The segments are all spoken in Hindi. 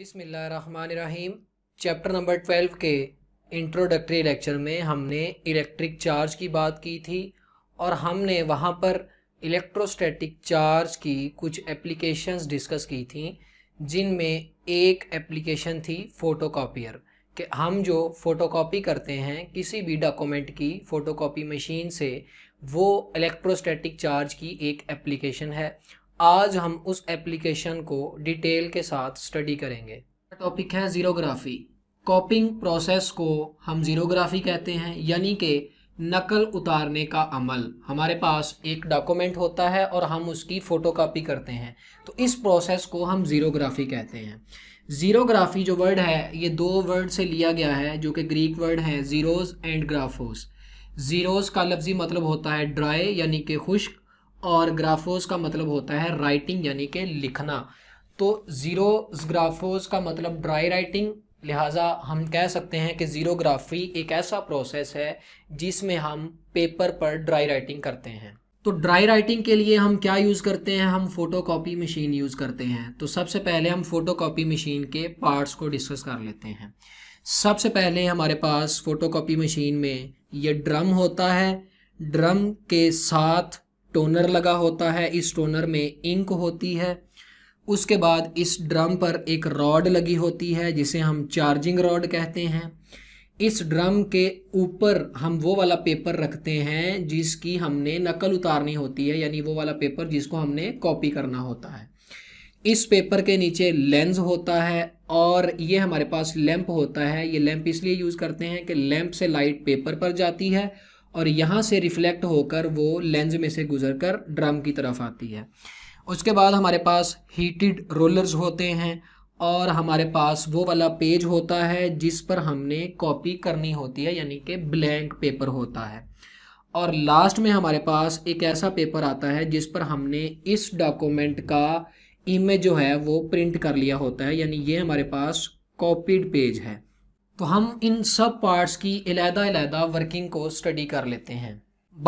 बिसमीम चैप्टर नंबर ट्वेल्व के इंट्रोडक्टरी लेक्चर में हमने इलेक्ट्रिक चार्ज की बात की थी और हमने वहाँ पर इलेक्ट्रोस्टैटिक चार्ज की कुछ एप्लीकेशंस डिस्कस की थी जिनमें एक एप्लीकेशन थी फोटोकॉपियर कि हम जो फ़ोटोकॉपी करते हैं किसी भी डॉक्यूमेंट की फ़ोटोकॉपी मशीन से वो इलेक्ट्रोस्टैटिक चार्ज की एक एप्लीकेशन है आज हम उस एप्लीकेशन को डिटेल के साथ स्टडी करेंगे टॉपिक है ज़ीरोग्राफी कॉपिंग प्रोसेस को हम ज़ीरोग्राफी कहते हैं यानी कि नकल उतारने का अमल हमारे पास एक डॉक्यूमेंट होता है और हम उसकी फ़ोटोकॉपी करते हैं तो इस प्रोसेस को हम ज़ीरोग्राफी कहते हैं ज़ीरोग्राफी जो वर्ड है ये दो वर्ड से लिया गया है जो कि ग्रीक वर्ड है ज़ीरोज़ एंड ग्राफोस ज़ीरोज़ का लफ्ज़ी मतलब होता है ड्राई यानी कि खुश्क और ग्राफोस का मतलब होता है राइटिंग यानी कि लिखना तो ज़ीरो ग्राफोस का मतलब ड्राई राइटिंग लिहाजा हम कह सकते हैं कि ज़ीरोग्राफी एक ऐसा प्रोसेस है जिसमें हम पेपर पर ड्राई राइटिंग करते हैं तो ड्राई राइटिंग के लिए हम क्या यूज़ करते हैं हम फ़ोटो कापी मशीन यूज़ करते हैं तो सबसे पहले हम फ़ोटो कापी मशीन के पार्ट्स को डिस्कस कर लेते हैं सबसे पहले हमारे पास फ़ोटो कापी मशीन में ये ड्रम होता है ड्रम के साथ टोनर लगा होता है इस टोनर में इंक होती है उसके बाद इस ड्रम पर एक रॉड लगी होती है जिसे हम चार्जिंग रॉड कहते हैं इस ड्रम के ऊपर हम वो वाला पेपर रखते हैं जिसकी हमने नकल उतारनी होती है यानी वो वाला पेपर जिसको हमने कॉपी करना होता है इस पेपर के नीचे लेंस होता है और ये हमारे पास लैंप होता है ये लैंप इसलिए यूज़ करते हैं कि लैंप से लाइट पेपर पर जाती है और यहाँ से रिफ्लेक्ट होकर वो लेंस में से गुजर कर ड्रम की तरफ आती है उसके बाद हमारे पास हीटेड रोलर्स होते हैं और हमारे पास वो वाला पेज होता है जिस पर हमने कॉपी करनी होती है यानी कि ब्लैंक पेपर होता है और लास्ट में हमारे पास एक ऐसा पेपर आता है जिस पर हमने इस डॉक्यूमेंट का इमेज जो है वो प्रिंट कर लिया होता है यानी ये हमारे पास कॉपीड पेज है तो हम इन सब पार्ट्स की इलाहदा इलाहदा वर्किंग को स्टडी कर लेते हैं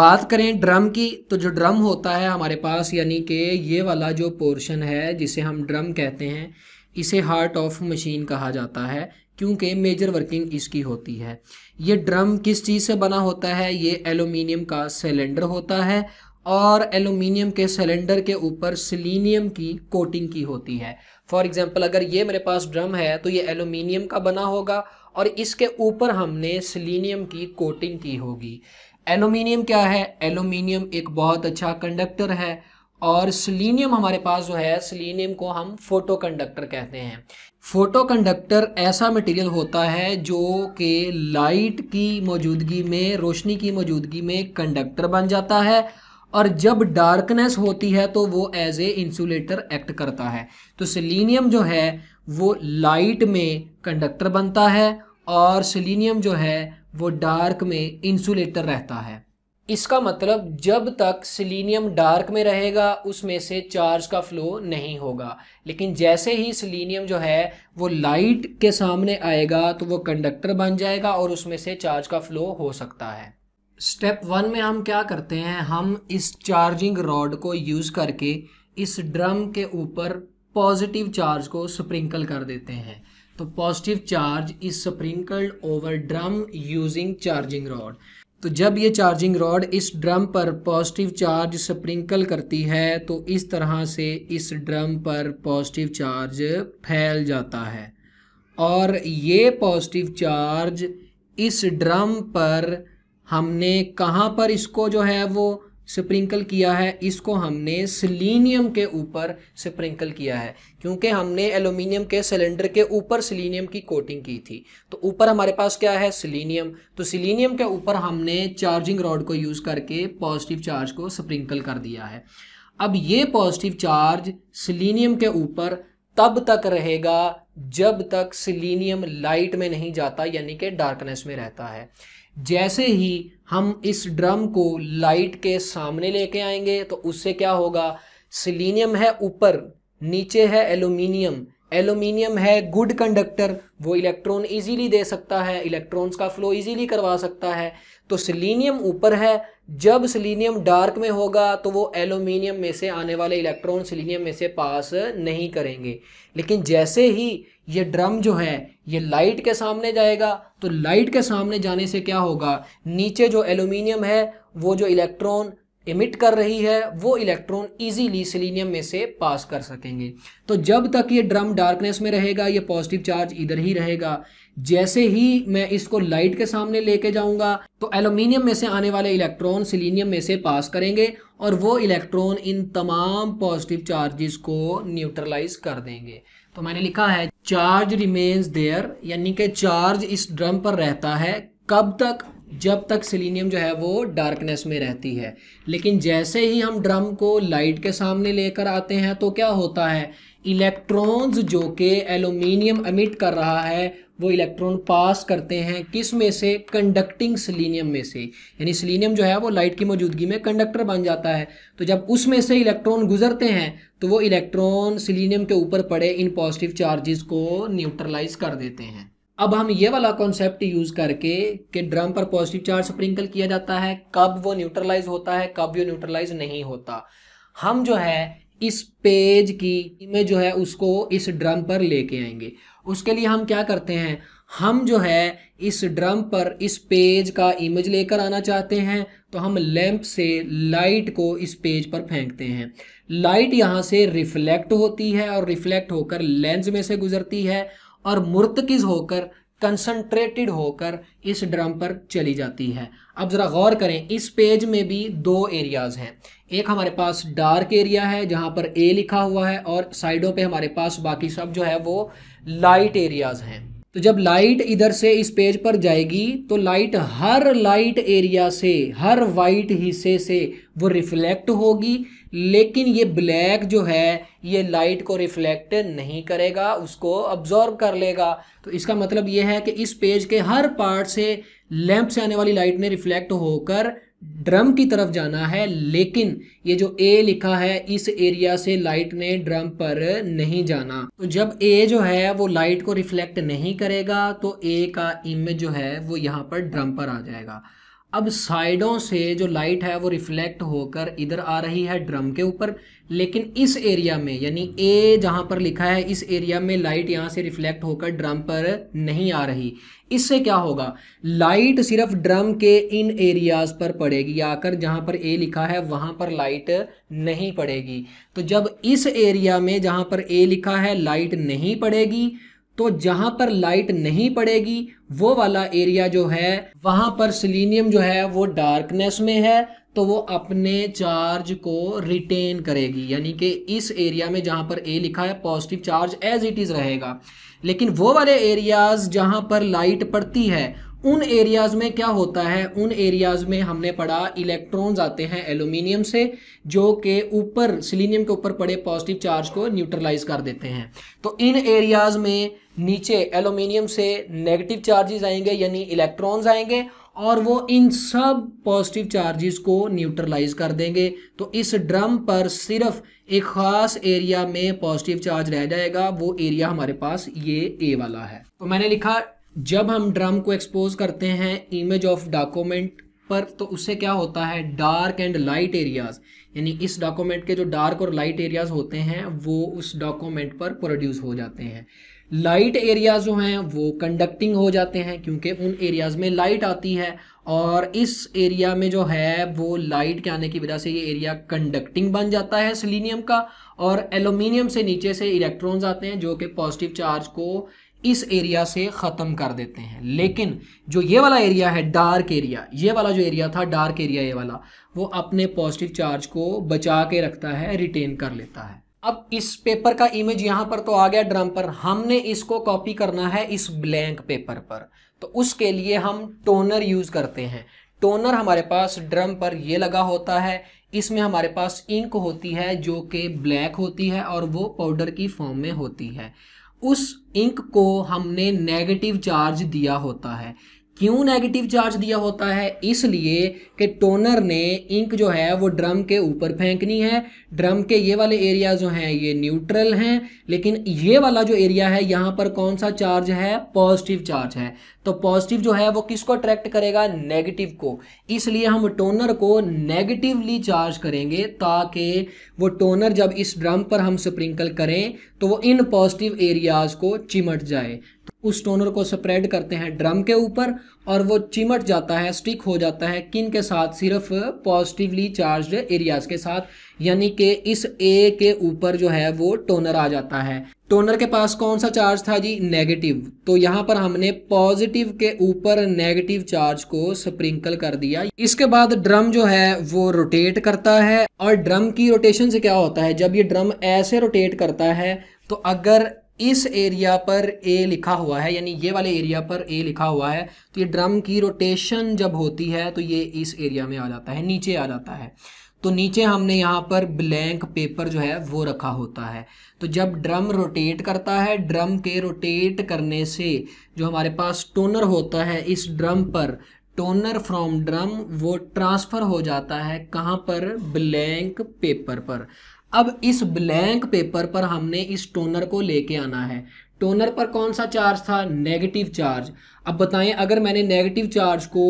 बात करें ड्रम की तो जो ड्रम होता है हमारे पास यानी कि ये वाला जो पोर्शन है जिसे हम ड्रम कहते हैं इसे हार्ट ऑफ मशीन कहा जाता है क्योंकि मेजर वर्किंग इसकी होती है ये ड्रम किस चीज़ से बना होता है ये एलुमिनियम का सिलेंडर होता है और एलुमिनियम के सिलेंडर के ऊपर सिलीनियम की कोटिंग की होती है फॉर एग्ज़ाम्पल अगर ये मेरे पास ड्रम है तो ये एलुमिनियम का बना होगा और इसके ऊपर हमने सिलीनियम की कोटिंग की होगी एलुमिनियम क्या है एलुमिनियम एक बहुत अच्छा कंडक्टर है और सिलीनियम हमारे पास जो है सिलीनियम को हम फोटो कंडक्टर कहते हैं फोटो कंडक्टर ऐसा मटेरियल होता है जो कि लाइट की मौजूदगी में रोशनी की मौजूदगी में कंडक्टर बन जाता है और जब डार्कनेस होती है तो वो एज ए इंसुलेटर एक्ट करता है तो सिलीनियम जो है वो लाइट में कंडक्टर बनता है और सिलीनियम जो है वो डार्क में इंसुलेटर रहता है इसका मतलब जब तक सिलीनियम डार्क में रहेगा उसमें से चार्ज का फ्लो नहीं होगा लेकिन जैसे ही सिलीनियम जो है वो लाइट के सामने आएगा तो वो कंडक्टर बन जाएगा और उसमें से चार्ज का फ्लो हो सकता है स्टेप वन में हम क्या करते हैं हम इस चार्जिंग रॉड को यूज़ करके इस ड्रम के ऊपर पॉजिटिव चार्ज को स्प्रिंकल कर देते हैं तो positive charge is sprinkled over drum using charging rod तो जब ये चार्जिंग रॉड इस ड्रम पर पॉजिटिव चार्ज स्प्रिंकल करती है तो इस तरह से इस ड्रम पर पॉजिटिव चार्ज फैल जाता है और ये पॉजिटिव चार्ज इस ड्रम पर हमने कहाँ पर इसको जो है वो स्प्रिंकल किया है इसको हमने सिलीनियम के ऊपर स्प्रिंकल किया है क्योंकि हमने एलुमिनियम के सिलेंडर के ऊपर सिलीनियम की कोटिंग की थी तो ऊपर हमारे पास क्या है सिलीनियम तो सिलीनियम के ऊपर हमने चार्जिंग रॉड को यूज़ करके पॉजिटिव चार्ज को स्प्रिंकल कर दिया है अब ये पॉजिटिव चार्ज सिलीनियम के ऊपर तब तक रहेगा जब तक सिलीनियम लाइट में नहीं जाता यानी कि डार्कनेस में रहता है जैसे ही हम इस ड्रम को लाइट के सामने लेके आएंगे तो उससे क्या होगा सिलीनियम है ऊपर नीचे है एल्यूमिनियम एल्यूमिनियम है गुड कंडक्टर वो इलेक्ट्रॉन इजीली दे सकता है इलेक्ट्रॉन्स का फ्लो इजीली करवा सकता है तो सिलीनियम ऊपर है जब सिलीनियम डार्क में होगा तो वो एल्यूमिनियम में से आने वाले इलेक्ट्रॉन सिलीनियम में से पास नहीं करेंगे लेकिन जैसे ही ये ड्रम जो है ये लाइट के सामने जाएगा तो लाइट के सामने जाने से क्या होगा नीचे जो एल्यूमिनियम है वो जो इलेक्ट्रॉन इमिट कर रही है वो इलेक्ट्रॉन इजीली सिलीनियम में से पास कर सकेंगे तो जब तक ये ड्रम डार्कनेस में रहेगा ये पॉजिटिव चार्ज इधर ही रहेगा जैसे ही मैं इसको लाइट के सामने लेके जाऊंगा तो एल्यूमिनियम में से आने वाले इलेक्ट्रॉन सिलीनियम में से पास करेंगे और वो इलेक्ट्रॉन इन तमाम पॉजिटिव चार्जेस को न्यूट्रलाइज कर देंगे तो मैंने लिखा है चार्ज रिमेन्स देयर यानी कि चार्ज इस ड्रम पर रहता है कब तक जब तक सिलीनियम जो है वो डार्कनेस में रहती है लेकिन जैसे ही हम ड्रम को लाइट के सामने लेकर आते हैं तो क्या होता है इलेक्ट्रॉन्स जो के एलुमिनियम अमिट कर रहा है वो इलेक्ट्रॉन पास करते हैं किस में से कंडक्टिंग सिलीनियम में से यानी सिलीनियम जो है वो लाइट की मौजूदगी में कंडक्टर बन जाता है तो जब उसमें से इलेक्ट्रॉन गुजरते हैं तो वो इलेक्ट्रॉन सिलीनियम के ऊपर पड़े इन पॉजिटिव चार्जेस को न्यूट्रलाइज कर देते हैं अब हम ये वाला कॉन्सेप्ट यूज़ करके कि ड्रम पर पॉजिटिव चार्ज स्प्रिंकल किया जाता है कब वो न्यूट्रलाइज होता है कब वो न्यूट्रलाइज नहीं होता हम जो है इस पेज की इमेज जो है उसको इस ड्रम पर लेके आएंगे उसके लिए हम क्या करते हैं हम जो है इस ड्रम पर इस पेज का इमेज लेकर आना चाहते हैं तो हम लैंप से लाइट को इस पेज पर फेंकते हैं लाइट यहाँ से रिफ्लेक्ट होती है और रिफ्लेक्ट होकर लेंस में से गुजरती है और मुर्तकज़ होकर कंसंट्रेटेड होकर इस ड्रम पर चली जाती है अब ज़रा गौर करें इस पेज में भी दो एरियाज़ हैं एक हमारे पास डार्क एरिया है जहाँ पर ए लिखा हुआ है और साइडों पे हमारे पास बाकी सब जो है वो लाइट एरियाज़ हैं तो जब लाइट इधर से इस पेज पर जाएगी तो लाइट हर लाइट एरिया से हर वाइट हिस्से से वो रिफ्लेक्ट होगी लेकिन ये ब्लैक जो है ये लाइट को रिफ्लेक्ट नहीं करेगा उसको ऑब्जॉर्व कर लेगा तो इसका मतलब ये है कि इस पेज के हर पार्ट से लैंप से आने वाली लाइट ने रिफ्लेक्ट होकर ड्रम की तरफ जाना है लेकिन ये जो ए लिखा है इस एरिया से लाइट ने ड्रम पर नहीं जाना तो जब ए जो है वो लाइट को रिफ्लेक्ट नहीं करेगा तो ए का इमेज जो है वो यहाँ पर ड्रम पर आ जाएगा अब साइडों से जो लाइट है वो रिफ्लेक्ट होकर इधर आ रही है ड्रम के ऊपर लेकिन इस एरिया में यानी ए जहाँ पर लिखा है इस एरिया में लाइट यहाँ से रिफ्लेक्ट होकर ड्रम पर नहीं आ रही इससे क्या होगा लाइट सिर्फ ड्रम के इन एरियाज पर पड़ेगी आकर जहाँ पर ए लिखा है वहाँ पर लाइट नहीं पड़ेगी तो जब इस एरिया में जहाँ पर ए लिखा है लाइट नहीं पड़ेगी तो जहां पर लाइट नहीं पड़ेगी वो वाला एरिया जो है वहां पर सिलीनियम जो है वो डार्कनेस में है तो वो अपने चार्ज को रिटेन करेगी यानी कि इस एरिया में जहां पर ए लिखा है positive charge as it is रहेगा लेकिन वो वाले एरियाज़ जहां पर लाइट पड़ती है उन एरियाज़ में क्या होता है उन एरियाज़ में हमने पढ़ा इलेक्ट्रॉन्स आते हैं एल्यूमिनियम से जो के ऊपर सिलीनियम के ऊपर पड़े पॉजिटिव चार्ज को न्यूट्रलाइज कर देते हैं तो इन एरियाज़ में नीचे एल्यूमिनियम से नेगेटिव चार्जेस आएंगे यानी इलेक्ट्रॉन्स आएंगे और वो इन सब पॉजिटिव चार्जेस को न्यूट्रलाइज कर देंगे तो इस ड्रम पर सिर्फ एक ख़ास एरिया में पॉजिटिव चार्ज रह जाएगा वो एरिया हमारे पास ये ए वाला है तो मैंने लिखा जब हम ड्रम को एक्सपोज करते हैं इमेज ऑफ डॉक्यूमेंट पर तो उससे क्या होता है डार्क एंड लाइट एरियाज यानी इस डॉक्यूमेंट के जो डार्क और लाइट एरियाज होते हैं वो उस डॉक्यूमेंट पर प्रोड्यूस हो जाते हैं लाइट एरियाज जो हैं वो कंडक्टिंग हो जाते हैं क्योंकि उन एरियाज में लाइट आती है और इस एरिया में जो है वो लाइट के आने की वजह से ये एरिया कंडक्टिंग बन जाता है सिलीनियम का और एलोमिनियम से नीचे से इलेक्ट्रॉन्स आते हैं जो कि पॉजिटिव चार्ज को इस एरिया से ख़त्म कर देते हैं लेकिन जो ये वाला एरिया है डार्क एरिया ये वाला जो एरिया था डार्क एरिया ये वाला वो अपने पॉजिटिव चार्ज को बचा के रखता है रिटेन कर लेता है अब इस पेपर का इमेज यहाँ पर तो आ गया ड्रम पर हमने इसको कॉपी करना है इस ब्लैंक पेपर पर तो उसके लिए हम टोनर यूज़ करते हैं टोनर हमारे पास ड्रम पर ये लगा होता है इसमें हमारे पास इंक होती है जो कि ब्लैक होती है और वो पाउडर की फॉर्म में होती है उस इंक को हमने नेगेटिव चार्ज दिया होता है क्यों नेगेटिव चार्ज दिया होता है इसलिए कि टोनर ने इंक जो है वो ड्रम के ऊपर फेंकनी है ड्रम के ये वाले एरिया जो हैं ये न्यूट्रल हैं लेकिन ये वाला जो एरिया है यहाँ पर कौन सा चार्ज है पॉजिटिव चार्ज है तो पॉजिटिव जो है वो किसको अट्रैक्ट करेगा नेगेटिव को इसलिए हम टोनर को नेगेटिवली चार्ज करेंगे ताकि वो टोनर जब इस ड्रम पर हम स्प्रिंकल करें तो वो इन पॉजिटिव एरियाज़ को चिमट जाए तो उस टोनर को स्प्रेड करते हैं ड्रम के ऊपर और वो चिमट जाता है स्टिक हो जाता है किन के साथ सिर्फ पॉजिटिवली चार्ज एरियाज के साथ यानी कि इस ए के ऊपर जो है वो टोनर आ जाता है टोनर के पास कौन सा चार्ज था जी नेगेटिव तो यहाँ पर हमने पॉजिटिव के ऊपर नेगेटिव चार्ज को स्प्रिंकल कर दिया इसके बाद ड्रम जो है वो रोटेट करता है और ड्रम की रोटेशन से क्या होता है जब ये ड्रम ऐसे रोटेट करता है तो अगर इस एरिया पर ए लिखा हुआ है यानी ये वाले एरिया पर ए लिखा हुआ है तो ये ड्रम की रोटेशन जब होती है तो ये इस एरिया में आ जाता है नीचे आ जाता है तो नीचे हमने यहाँ पर ब्लैंक पेपर जो है वो रखा होता है तो जब ड्रम रोटेट करता है ड्रम के रोटेट करने से जो हमारे पास टोनर होता है इस ड्रम पर टोनर फ्रॉम ड्रम वो ट्रांसफ़र हो जाता है कहाँ पर ब्लैंक पेपर पर अब इस ब्लैंक पेपर पर हमने इस टोनर को लेके आना है टोनर पर कौन सा चार्ज था नेगेटिव चार्ज अब बताएं अगर मैंने नेगेटिव चार्ज को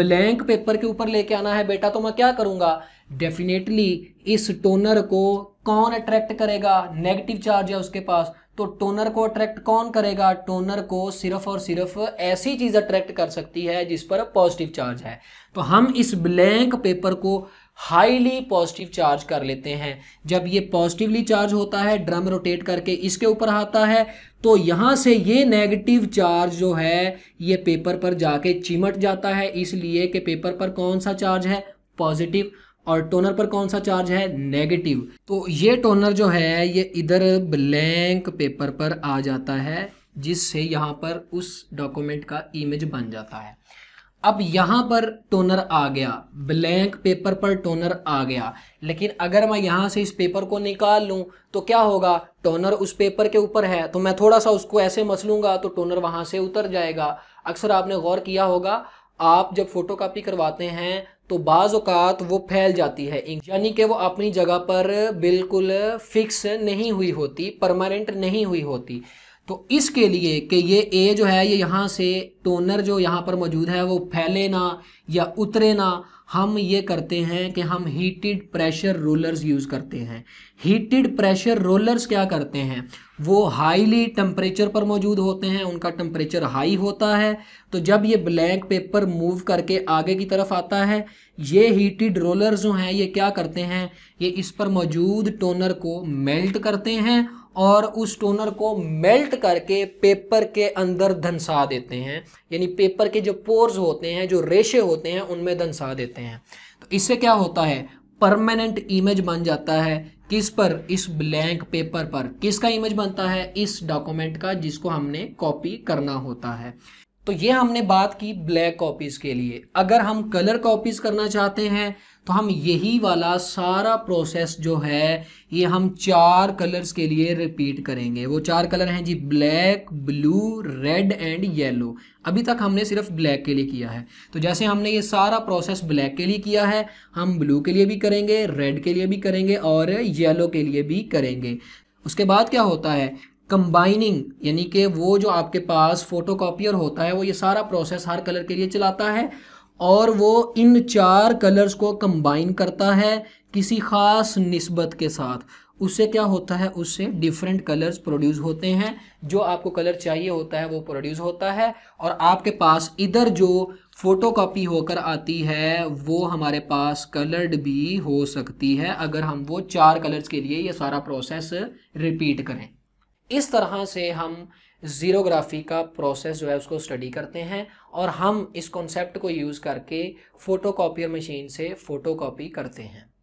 ब्लैंक पेपर के ऊपर लेके आना है बेटा तो मैं क्या करूँगा डेफिनेटली इस टोनर को कौन अट्रैक्ट करेगा नेगेटिव चार्ज है उसके पास तो टोनर को अट्रैक्ट कौन करेगा टोनर को सिर्फ और सिर्फ ऐसी चीज़ अट्रैक्ट कर सकती है जिस पर पॉजिटिव चार्ज है तो हम इस ब्लैंक पेपर को हाईली पॉजिटिव चार्ज कर लेते हैं जब ये पॉजिटिवली चार्ज होता है ड्रम रोटेट करके इसके ऊपर आता है तो यहाँ से ये नेगेटिव चार्ज जो है ये पेपर पर जाके चिमट जाता है इसलिए कि पेपर पर कौन सा चार्ज है पॉजिटिव और टोनर पर कौन सा चार्ज है नेगेटिव तो ये टोनर जो है ये इधर ब्लैंक पेपर पर आ जाता है जिससे यहाँ पर उस डॉक्यूमेंट का इमेज बन जाता है अब यहाँ पर टोनर आ गया ब्लैंक पेपर पर टोनर आ गया लेकिन अगर मैं यहाँ से इस पेपर को निकाल लूँ तो क्या होगा टोनर उस पेपर के ऊपर है तो मैं थोड़ा सा उसको ऐसे मसलूंगा तो टोनर वहाँ से उतर जाएगा अक्सर आपने गौर किया होगा आप जब फोटोकॉपी करवाते हैं तो बाज़ वो फैल जाती है इंक यानी कि वो अपनी जगह पर बिल्कुल फिक्स नहीं हुई होती परमानेंट नहीं हुई होती तो इसके लिए कि ये ए जो है ये यहाँ से टोनर जो यहाँ पर मौजूद है वो फैले ना या उतरे ना हम ये करते हैं कि हम हीटेड प्रेशर रोलर्स यूज़ करते हैं हीटेड प्रेशर रोलर्स क्या करते हैं वो हाईली टम्परेचर पर मौजूद होते हैं उनका टम्परेचर हाई होता है तो जब ये ब्लैंक पेपर मूव करके आगे की तरफ आता है ये हीटेड रोलर्स जो हैं ये क्या करते हैं ये इस पर मौजूद टोनर को मेल्ट करते हैं और उस टोनर को मेल्ट करके पेपर के अंदर धनसा देते हैं यानी पेपर के जो पोर्स होते हैं जो रेशे होते हैं उनमें धनसा देते हैं तो इससे क्या होता है परमानेंट इमेज बन जाता है किस पर इस ब्लैंक पेपर पर किसका इमेज बनता है इस डॉक्यूमेंट का जिसको हमने कॉपी करना होता है तो ये हमने बात की ब्लैक कॉपीज़ के लिए अगर हम कलर कॉपीज़ करना चाहते हैं तो हम यही वाला सारा प्रोसेस जो है ये हम चार कलर्स के लिए रिपीट करेंगे वो चार कलर हैं जी black blue red and yellow अभी तक हमने सिर्फ ब्लैक के लिए किया है तो जैसे हमने ये सारा प्रोसेस ब्लैक के लिए किया है हम ब्लू के लिए भी करेंगे रेड के लिए भी करेंगे और येलो के लिए भी करेंगे उसके बाद क्या होता है कंबाइनिंग यानी कि वो जो आपके पास फोटो होता है वो ये सारा प्रोसेस हर कलर के लिए चलाता है और वो इन चार कलर्स को कंबाइन करता है किसी ख़ास नस्बत के साथ उससे क्या होता है उससे डिफरेंट कलर्स प्रोड्यूस होते हैं जो आपको कलर चाहिए होता है वो प्रोड्यूस होता है और आपके पास इधर जो फ़ोटो कापी होकर आती है वो हमारे पास कलर्ड भी हो सकती है अगर हम वो चार कलर्स के लिए ये सारा प्रोसेस रिपीट करें इस तरह से हम ज़ीरोग्राफी का प्रोसेस जो है उसको स्टडी करते हैं और हम इस कॉन्सेप्ट को यूज़ करके फ़ोटो मशीन से फ़ोटो करते हैं